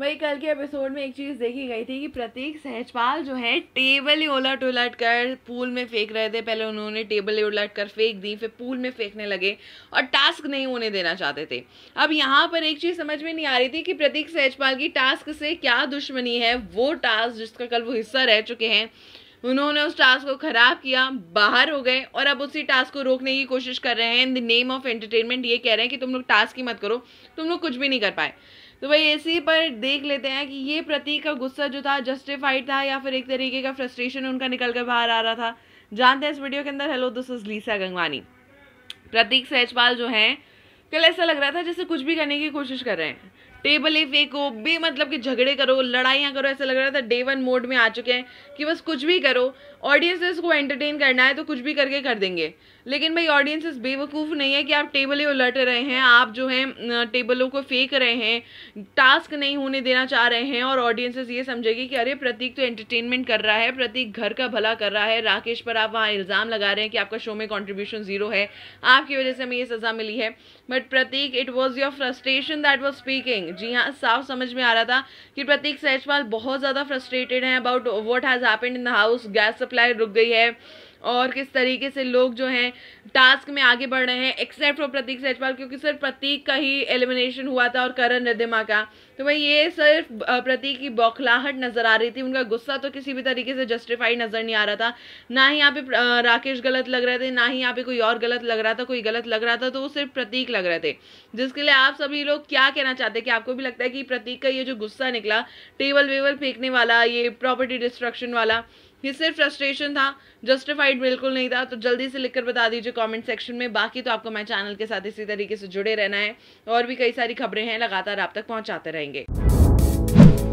वही कल के एपिसोड में एक चीज़ देखी गई थी कि प्रतीक सहजपाल जो है टेबल ही उलट उलट कर पूल में फेंक रहे थे पहले उन्होंने टेबल ही उलट कर फेंक दी फिर पूल में फेंकने लगे और टास्क नहीं होने देना चाहते थे अब यहाँ पर एक चीज़ समझ में नहीं आ रही थी कि प्रतीक सहजपाल की टास्क से क्या दुश्मनी है वो टास्क जिसका कल वो हिस्सा रह चुके हैं उन्होंने उस टास्क को ख़राब किया बाहर हो गए और अब उसी टास्क को रोकने की कोशिश कर रहे हैं in the name of entertainment ये कह रहे हैं कि तुम लोग टास्क ही मत करो तुम लोग कुछ भी नहीं कर पाए तो भाई इसी पर देख लेते हैं कि ये प्रतीक का गुस्सा जो था जस्टिफाइड था या फिर एक तरीके का फ्रस्ट्रेशन उनका निकल कर बाहर आ रहा था जानते हैं इस वीडियो के अंदर hello this is Lisa Gangwani Pratik Sahejpal जो हैं कल ऐसा लग रहा था जैसे कुछ भी करने की कोशिश कर रहे हैं टेबल ही फेंको बे मतलब कि झगड़े करो लड़ाइयाँ करो ऐसा लग रहा था डे वन मोड में आ चुके हैं कि बस कुछ भी करो ऑडियंसेस को एंटरटेन करना है तो कुछ भी करके कर देंगे लेकिन भाई ऑडियंसेस बेवकूफ़ नहीं है कि आप टेबल ही उलट रहे हैं आप जो है टेबलों को फेंक रहे हैं टास्क नहीं होने देना चाह रहे हैं और ऑडियंसेस ये समझेगी कि अरे प्रतीक तो एंटरटेनमेंट कर रहा है प्रतीक घर का भला कर रहा है राकेश पर आप वहाँ इल्ज़ाम लगा रहे हैं कि आपका शो में कॉन्ट्रीब्यूशन ज़ीरो है आपकी वजह से हमें ये सज़ा मिली है but Pratik it was your frustration that was speaking जी हाँ साफ समझ में आ रहा था कि प्रतीक सहजपाल बहुत ज़्यादा फ्रस्ट्रेटेड हैं about what has happened in the house gas supply रुक गई है और किस तरीके से लोग जो हैं टास्क में आगे बढ़ रहे हैं एक्सेप्ट फॉर प्रतीक सचपाल क्योंकि सिर्फ प्रतीक का ही एलिमिनेशन हुआ था और करण रिदिमा का तो भाई ये सिर्फ प्रतीक की बौखलाहट नज़र आ रही थी उनका गुस्सा तो किसी भी तरीके से जस्टिफाइड नज़र नहीं आ रहा था ना ही यहाँ पे राकेश गलत लग रहे थे ना ही यहाँ पे कोई और गलत लग रहा था कोई गलत लग रहा था तो वो सिर्फ प्रतीक लग रहे थे जिसके लिए आप सभी लोग क्या कहना चाहते हैं कि आपको भी लगता है कि प्रतीक का ये जो गुस्सा निकला टेबल वेबल फेंकने वाला ये प्रॉपर्टी डिस्ट्रक्शन वाला ये सिर्फ फ्रस्ट्रेशन था जस्टिफाइड बिल्कुल नहीं था तो जल्दी से लिखकर बता दीजिए कमेंट सेक्शन में बाकी तो आपको मैं चैनल के साथ इसी तरीके से जुड़े रहना है और भी कई सारी खबरें हैं लगातार आप तक पहुंचाते रहेंगे